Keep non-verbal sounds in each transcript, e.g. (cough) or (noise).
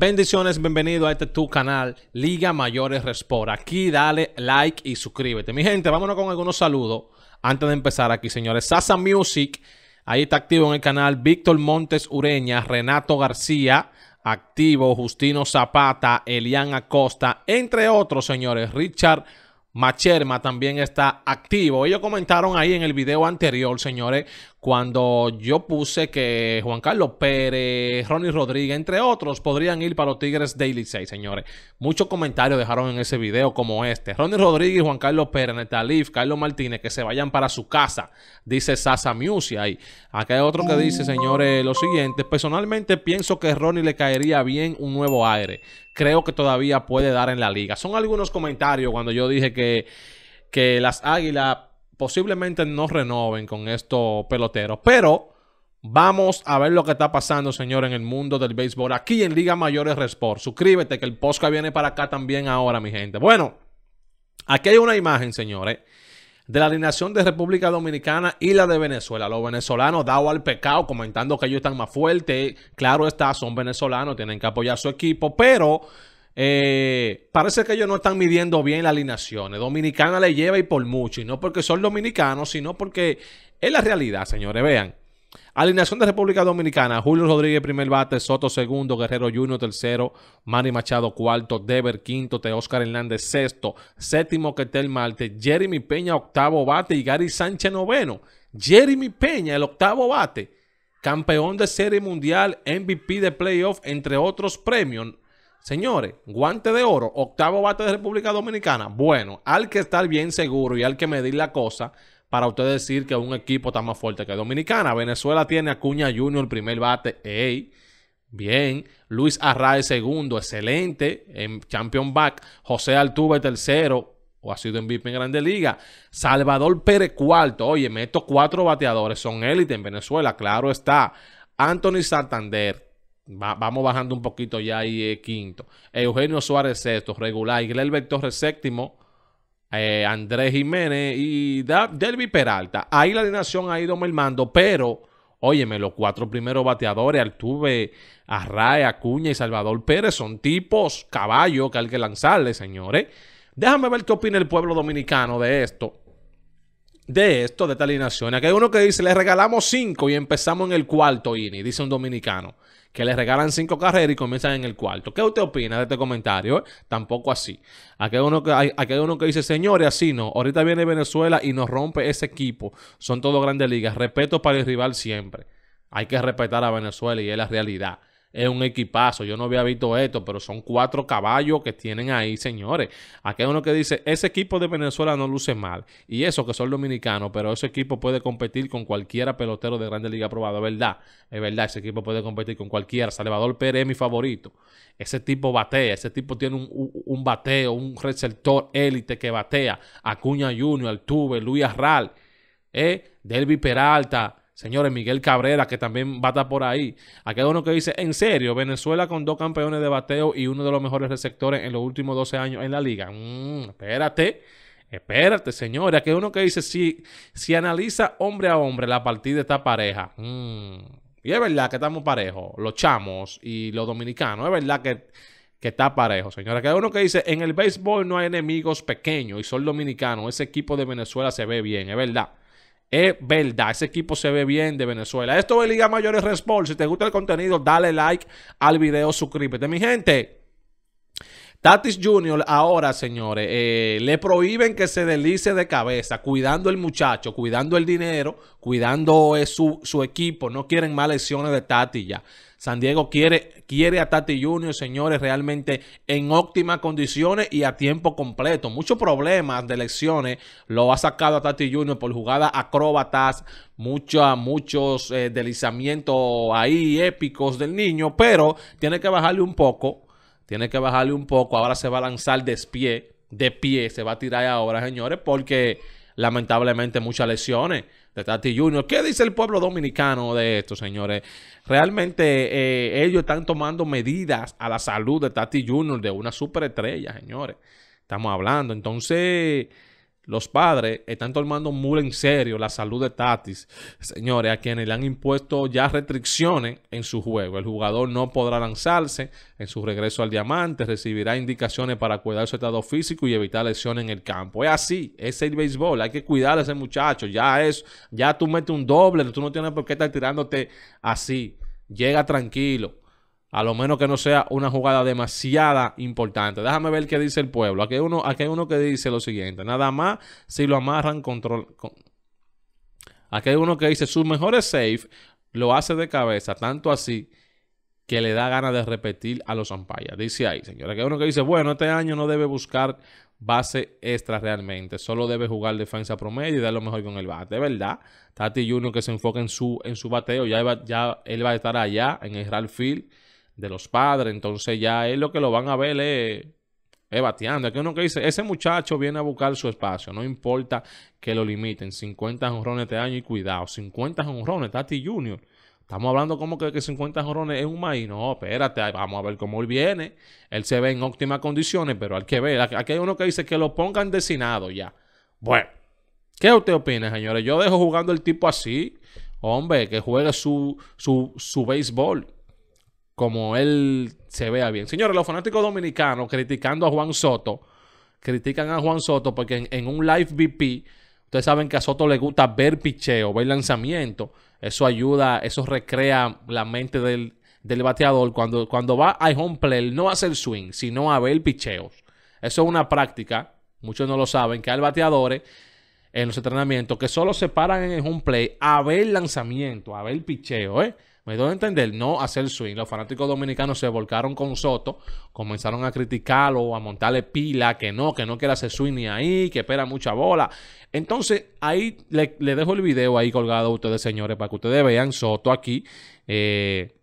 Bendiciones, bienvenido a este tu canal Liga Mayores Respor. Aquí dale like y suscríbete. Mi gente, vámonos con algunos saludos antes de empezar aquí, señores. Sasa Music, ahí está activo en el canal Víctor Montes Ureña, Renato García, activo Justino Zapata, Elian Acosta, entre otros, señores. Richard Macherma también está activo. Ellos comentaron ahí en el video anterior, señores, cuando yo puse que Juan Carlos Pérez, Ronnie Rodríguez, entre otros, podrían ir para los Tigres Daily 6, señores. Muchos comentarios dejaron en ese video como este. Ronnie Rodríguez, Juan Carlos Pérez, Netalif, Carlos Martínez, que se vayan para su casa, dice Sasa Music. Ahí. Acá hay otro que dice, señores, lo siguiente. Personalmente pienso que Ronnie le caería bien un nuevo aire. Creo que todavía puede dar en la liga. Son algunos comentarios cuando yo dije que, que las águilas posiblemente no renoven con estos peloteros. Pero vamos a ver lo que está pasando, señor, en el mundo del béisbol. Aquí en Liga Mayores Resport. Suscríbete que el podcast viene para acá también ahora, mi gente. Bueno, aquí hay una imagen, señores. De la alineación de República Dominicana y la de Venezuela. Los venezolanos dado al pecado comentando que ellos están más fuertes. Claro está, son venezolanos, tienen que apoyar su equipo, pero eh, parece que ellos no están midiendo bien las alineaciones. Dominicana le lleva y por mucho. Y no porque son dominicanos, sino porque es la realidad, señores. Vean. Alineación de República Dominicana. Julio Rodríguez, primer bate. Soto, segundo. Guerrero Junior, tercero. Manny Machado, cuarto. Deber, quinto. Teóscar Hernández, sexto. Séptimo, Quetel Marte. Jeremy Peña, octavo bate. Y Gary Sánchez, noveno. Jeremy Peña, el octavo bate. Campeón de Serie Mundial, MVP de Playoff, entre otros premios. Señores, guante de oro, octavo bate de República Dominicana. Bueno, al que estar bien seguro y al que medir la cosa para usted decir que un equipo está más fuerte que Dominicana. Venezuela tiene a Cuña Junior, el primer bate. Ey, bien. Luis Arrae, segundo. Excelente. En Champion Back. José Altuve, tercero. O ha sido en Vip en Grande Liga. Salvador Pérez, cuarto. Oye, estos cuatro bateadores son élite en Venezuela, claro está. Anthony Santander, vamos bajando un poquito ya ahí eh, quinto. Eugenio Suárez sexto, regular. el Torres séptimo. Eh, Andrés Jiménez y Delvi Peralta. Ahí la alineación ha ido mermando, pero óyeme, los cuatro primeros bateadores, Altuve, Arrae, Acuña y Salvador Pérez, son tipos caballo que hay que lanzarle, señores. Déjame ver qué opina el pueblo dominicano de esto. De esto, de esta alineación. Aquí hay uno que dice, le regalamos cinco y empezamos en el cuarto ini dice un dominicano que les regalan cinco carreras y comienzan en el cuarto. ¿Qué usted opina de este comentario? Eh, tampoco así. Aquí hay, uno que, hay, hay uno que dice, señores, así no. Ahorita viene Venezuela y nos rompe ese equipo. Son todos grandes ligas. Respeto para el rival siempre. Hay que respetar a Venezuela y es la realidad es un equipazo. Yo no había visto esto, pero son cuatro caballos que tienen ahí, señores. Aquí hay uno que dice, ese equipo de Venezuela no luce mal. Y eso que son dominicanos, pero ese equipo puede competir con cualquiera pelotero de Grande Liga aprobado. Es verdad, es verdad, ese equipo puede competir con cualquiera. Salvador Pérez mi favorito. Ese tipo batea, ese tipo tiene un, bateo, un receptor élite que batea. Acuña Junior, Altuve, Luis Arral, eh, Delvi Peralta, Señores, Miguel Cabrera, que también bata por ahí. Aquí hay uno que dice, en serio, Venezuela con dos campeones de bateo y uno de los mejores receptores en los últimos 12 años en la liga. Mm, espérate, espérate, señores. Aquí hay uno que dice, si, si analiza hombre a hombre, la partida está pareja. Mm, y es verdad que estamos parejos, los chamos y los dominicanos. Es verdad que, que está parejo, señores. Aquí hay uno que dice, en el béisbol no hay enemigos pequeños y son dominicanos. Ese equipo de Venezuela se ve bien, es verdad. Es verdad, ese equipo se ve bien de Venezuela. Esto es Liga Mayores response Si te gusta el contenido, dale like al video, suscríbete. Mi gente, Tatis Jr. ahora, señores, eh, le prohíben que se deslice de cabeza, cuidando el muchacho, cuidando el dinero, cuidando eh, su, equipo. No quieren más lesiones de Tati ya. San Diego quiere, quiere a Tati Jr., señores, realmente en óptimas condiciones y a tiempo completo. Muchos problemas de lesiones lo ha sacado a Tati Jr. por jugadas acróbatas, muchos eh, deslizamientos ahí épicos del niño, pero tiene que bajarle un poco tiene que bajarle un poco. Ahora se va a lanzar de pie. De pie se va a tirar ahora, señores, porque lamentablemente muchas lesiones de Tati Junior. ¿Qué dice el pueblo dominicano de esto, señores? Realmente eh, ellos están tomando medidas a la salud de Tati Junior, de una superestrella, señores. Estamos hablando. Entonces, los padres están tomando muy en serio la salud de Tatis, señores, a quienes le han impuesto ya restricciones en su juego. El jugador no podrá lanzarse en su regreso al diamante, recibirá indicaciones para cuidar su estado físico y evitar lesiones en el campo. Es así, es el béisbol, hay que cuidar a ese muchacho, ya es, ya tú metes un doble, tú no tienes por qué estar tirándote así, llega tranquilo. A lo menos que no sea una jugada demasiada importante. Déjame ver qué dice el pueblo. Aquí hay uno, uno que dice lo siguiente. Nada más si lo amarran control. Aquí hay uno que dice sus mejores safe lo hace de cabeza, tanto así que le da ganas de repetir a los Ampayas. Dice ahí, señora, aquí hay uno que dice, bueno, este año no debe buscar base extra realmente, solo debe jugar defensa promedio y dar lo mejor con el bate, de ¿verdad? Tati Junior que se enfoca en su, en su bateo, ya, ya él va a estar allá en el Ralfield. Field de los padres. Entonces ya es lo que lo van a ver es, bateando. Aquí uno que dice, ese muchacho viene a buscar su espacio. No importa que lo limiten. 50 jonrones de este año y cuidado. 50 jonrones, Tati Junior. Estamos hablando como que, 50 jorrones es un maíz. No, espérate, vamos a ver cómo él viene. Él se ve en óptimas condiciones, pero hay que ver. Aquí hay uno que dice que lo pongan designado ya. Bueno, ¿qué usted opina, señores? Yo dejo jugando el tipo así. Hombre, que juegue su, su, su béisbol como él se vea bien. Señores, los fanáticos dominicanos criticando a Juan Soto, critican a Juan Soto porque en, un live VP, ustedes saben que a Soto le gusta ver picheo, ver lanzamiento. Eso ayuda, eso recrea la mente del, bateador. Cuando, cuando va a home play, no hace el swing, sino a ver picheos. Eso es una práctica, muchos no lo saben, que hay bateadores en los entrenamientos que solo se paran en el home play a ver lanzamiento, a ver picheo, ¿eh? Me doy a entender, no hacer swing. Los fanáticos dominicanos se volcaron con Soto, comenzaron a criticarlo, a montarle pila, que no, que no quiere hacer swing ni ahí, que espera mucha bola. Entonces, ahí le, dejo el video ahí colgado a ustedes, señores, para que ustedes vean Soto aquí. Eh,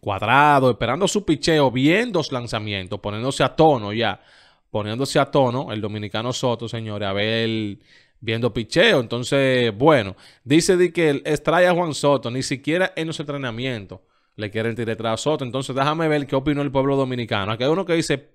cuadrado, esperando su picheo, viendo los lanzamientos, poniéndose a tono ya, poniéndose a tono el dominicano Soto, señores, a ver viendo picheo. Entonces, bueno, dice de que extrae a Juan Soto, ni siquiera en los entrenamientos le quieren tirar detrás a Soto. Entonces, déjame ver qué opinó el pueblo dominicano. Aquí hay uno que dice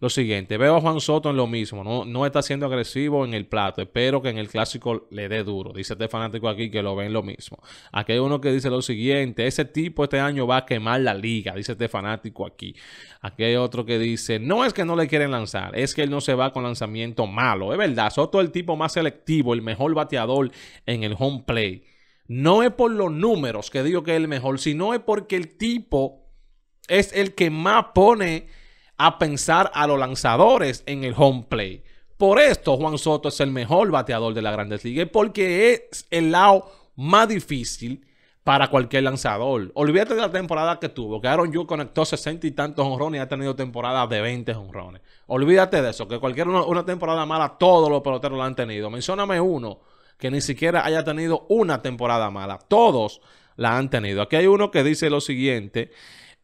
lo siguiente: Veo a Juan Soto en lo mismo, no, no está siendo agresivo en el plato. Espero que en el clásico le dé duro. Dice este fanático aquí que lo ven lo mismo. Aquí hay uno que dice lo siguiente: Ese tipo este año va a quemar la liga. Dice este fanático aquí. Aquí hay otro que dice: No es que no le quieren lanzar, es que él no se va con lanzamiento malo. Es verdad, Soto es el tipo más selectivo, el mejor bateador en el home play no es por los números que digo que es el mejor, sino es porque el tipo es el que más pone a pensar a los lanzadores en el home play. Por esto Juan Soto es el mejor bateador de la Grandes Ligas, porque es el lado más difícil para cualquier lanzador. Olvídate de la temporada que tuvo, que Aaron Yu conectó 60 y tantos honrones y ha tenido temporadas de 20 honrones. Olvídate de eso, que cualquier una, temporada mala todos los peloteros la han tenido. Mencióname uno que ni siquiera haya tenido una temporada mala. Todos la han tenido. Aquí hay uno que dice lo siguiente.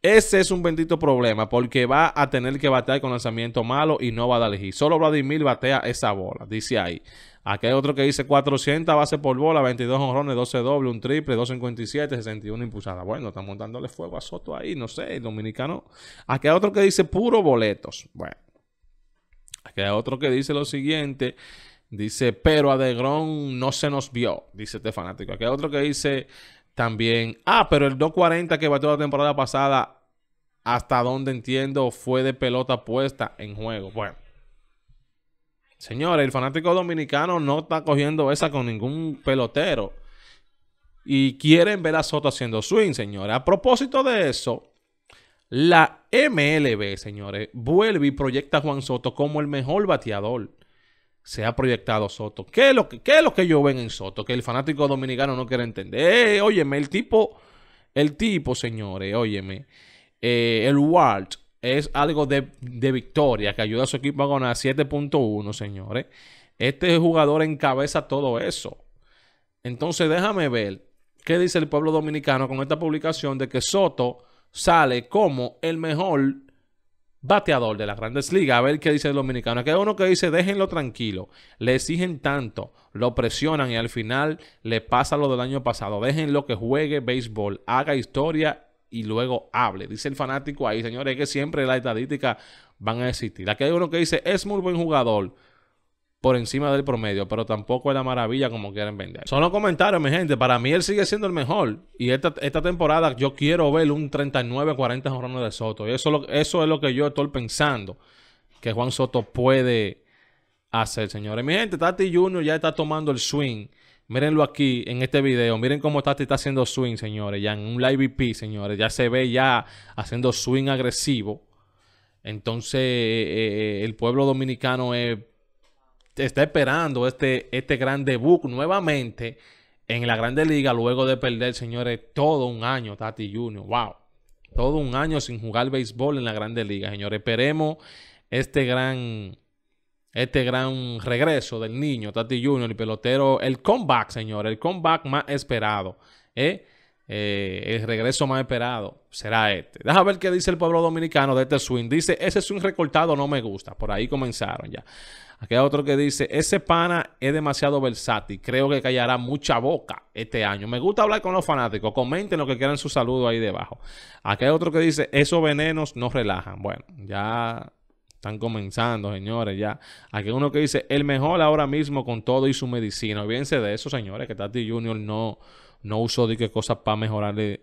Ese es un bendito problema porque va a tener que batear con lanzamiento malo y no va a dar elegir. Solo Vladimir batea esa bola, dice ahí. Aquí hay otro que dice 400 bases por bola, 22 honrones, 12 doble, un triple, 257, 61 impulsadas. Bueno, estamos dándole fuego a Soto ahí, no sé, el dominicano. Aquí hay otro que dice puro boletos. Bueno. Aquí hay otro que dice lo siguiente. Dice, pero a no se nos vio, dice este fanático. Aquí hay otro que dice también, ah, pero el 240 que bateó la temporada pasada, hasta donde entiendo, fue de pelota puesta en juego. Bueno, señores, el fanático dominicano no está cogiendo esa con ningún pelotero. Y quieren ver a Soto haciendo swing, señores. A propósito de eso, la MLB, señores, vuelve y proyecta a Juan Soto como el mejor bateador se ha proyectado Soto. ¿Qué es lo que, lo que ellos ven en Soto? Que el fanático dominicano no quiere entender. Eh, óyeme, el tipo, el tipo, señores, óyeme, eh, el Walt es algo de, de, victoria que ayuda a su equipo a ganar 7.1, señores. Este jugador encabeza todo eso. Entonces, déjame ver qué dice el pueblo dominicano con esta publicación de que Soto sale como el mejor bateador de las grandes ligas. A ver qué dice el dominicano. Aquí hay uno que dice, déjenlo tranquilo. Le exigen tanto, lo presionan y al final le pasa lo del año pasado. Déjenlo que juegue béisbol, haga historia y luego hable. Dice el fanático ahí, señores, que siempre las estadísticas van a existir. Aquí hay uno que dice, es muy buen jugador por encima del promedio, pero tampoco es la maravilla como quieren vender. Son los comentarios, mi gente. Para mí él sigue siendo el mejor. Y esta, temporada yo quiero ver un 39-40 jorrones de Soto. Y eso, eso es lo que yo estoy pensando que Juan Soto puede hacer, señores. Mi gente, Tati Junior ya está tomando el swing. Mírenlo aquí en este video. Miren cómo Tati está haciendo swing, señores. Ya en un live VP, señores. Ya se ve ya haciendo swing agresivo. Entonces, eh, eh, eh, el pueblo dominicano es está esperando este, este gran debut nuevamente en la Grande Liga luego de perder, señores, todo un año, Tati Junior. ¡Wow! Todo un año sin jugar béisbol en la Grande Liga, señores. Esperemos este gran, este gran regreso del niño, Tati Junior, el pelotero, el comeback, señores, el comeback más esperado. ¿eh? Eh, el regreso más esperado será este. Déjame ver qué dice el pueblo dominicano de este swing. Dice, ese swing recortado no me gusta. Por ahí comenzaron ya. Aquí hay otro que dice, ese pana es demasiado versátil. Creo que callará mucha boca este año. Me gusta hablar con los fanáticos. Comenten lo que quieran su saludo ahí debajo. Aquí hay otro que dice, esos venenos no relajan. Bueno, ya están comenzando, señores, ya. Aquí hay uno que dice, el mejor ahora mismo con todo y su medicina. Olvídense de eso, señores, que Tati Junior no no uso de qué cosas para mejorar el,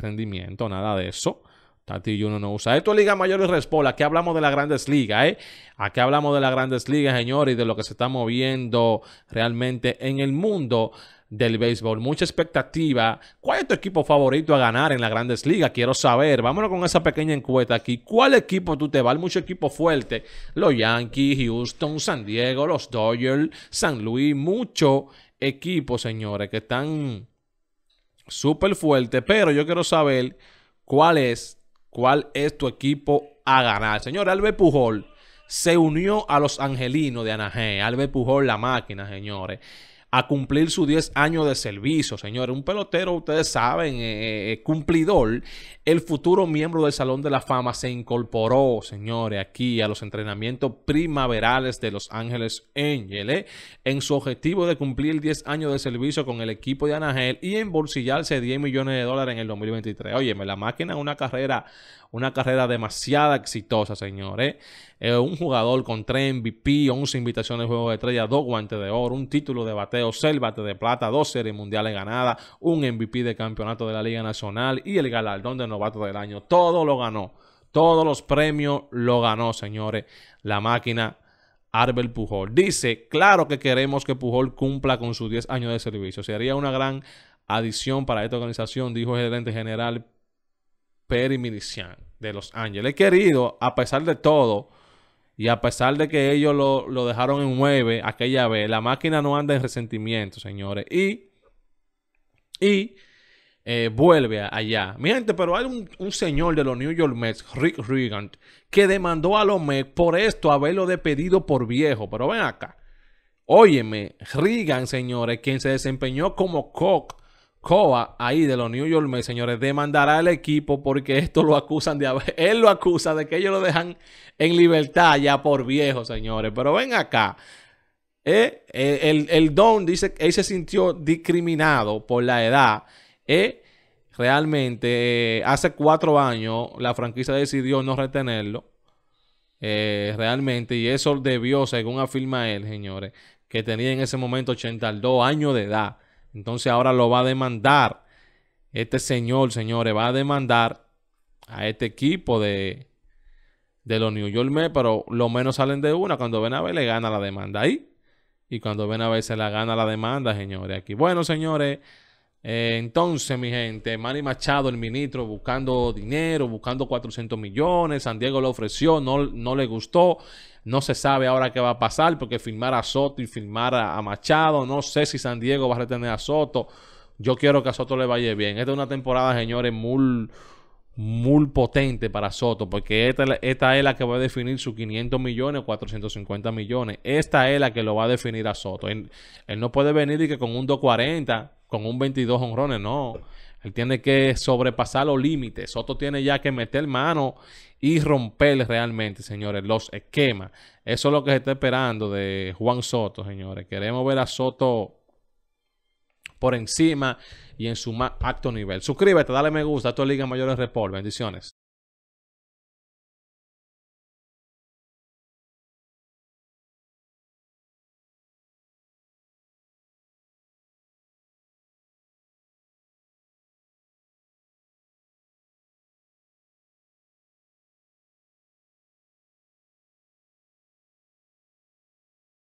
rendimiento, nada de eso. Tati Juno no usa. Esto es Liga Mayor y Respola. Aquí hablamos de las grandes ligas, ¿eh? Aquí hablamos de las grandes ligas, señores, y de lo que se está moviendo realmente en el mundo del béisbol. Mucha expectativa. ¿Cuál es tu equipo favorito a ganar en las grandes ligas? Quiero saber. Vámonos con esa pequeña encuesta aquí. ¿Cuál equipo tú te vas? mucho equipo fuerte. Los Yankees, Houston, San Diego, los Dodgers, San Luis. Mucho equipo, señores, que están súper fuerte, pero yo quiero saber cuál es, cuál es tu equipo a ganar. Señor, Albert Pujol se unió a los angelinos de Anaheim. Albert Pujol, la máquina, señores a cumplir su 10 años de servicio, señores. Un pelotero, ustedes saben, eh, eh, eh, cumplidor. El futuro miembro del Salón de la Fama se incorporó, señores, aquí a los entrenamientos primaverales de Los Ángeles Angels en su objetivo de cumplir 10 años de servicio con el equipo de Anahel y embolsillarse 10 millones de dólares en el 2023. me la máquina una carrera, una carrera demasiado exitosa, señores. un jugador con 3 MVP, 11 invitaciones de juego de estrella, 2 guantes de oro, un título de batería el de plata, dos series mundiales ganadas, un MVP de campeonato de la Liga Nacional y el galardón de novato del año. Todo lo ganó. Todos los premios lo ganó, señores. La máquina Arbel Pujol. Dice, claro que queremos que Pujol cumpla con sus 10 años de servicio. Sería una gran adición para esta organización, dijo el gerente general Perry Milician de Los Ángeles. Querido, a pesar de todo, y a pesar de que ellos lo, dejaron en 9 aquella vez, la máquina no anda en resentimiento, señores. Y, y eh, vuelve allá. Mi pero hay un, señor de los New York Mets, Rick Regan, que demandó a los Mets por esto, haberlo despedido por viejo. Pero ven acá. Óyeme, rigan señores, quien se desempeñó como Cock Coa, ahí de los New York Mets, señores, demandará al equipo porque esto lo acusan de haber. (laughs) Él lo acusa de que ellos lo dejan en libertad ya por viejo, señores. Pero ven acá. Eh, eh, el, Don dice que él se sintió discriminado por la edad. Eh, realmente, hace cuatro años la franquicia decidió no retenerlo. realmente, y eso debió, según afirma él, señores, que tenía en ese momento 82 años de edad entonces ahora lo va a demandar. Este señor, señores, va a demandar a este equipo de, de los New York Mets, pero lo menos salen de una. Cuando ven a ver, le gana la demanda ahí. Y cuando ven a ver, se la gana la demanda, señores. Aquí, bueno, señores. Eh, entonces, mi gente, Manny Machado, el ministro, buscando dinero, buscando 400 millones. San Diego lo ofreció, no, no le gustó. No se sabe ahora qué va a pasar porque firmar a Soto y firmar a, Machado. No sé si San Diego va a retener a Soto. Yo quiero que a Soto le vaya bien. Esta es una temporada, señores, muy, muy potente para Soto porque esta, es la que va a definir sus 500 millones, o 450 millones. Esta es la que lo va a definir a Soto. él no puede venir y que con un 240 con un 22 honrones, no. Él tiene que sobrepasar los límites. Soto tiene ya que meter mano y romper realmente, señores, los esquemas. Eso es lo que se está esperando de Juan Soto, señores. Queremos ver a Soto por encima y en su más alto nivel. Suscríbete, dale me gusta a tu Liga Mayores Report. Bendiciones.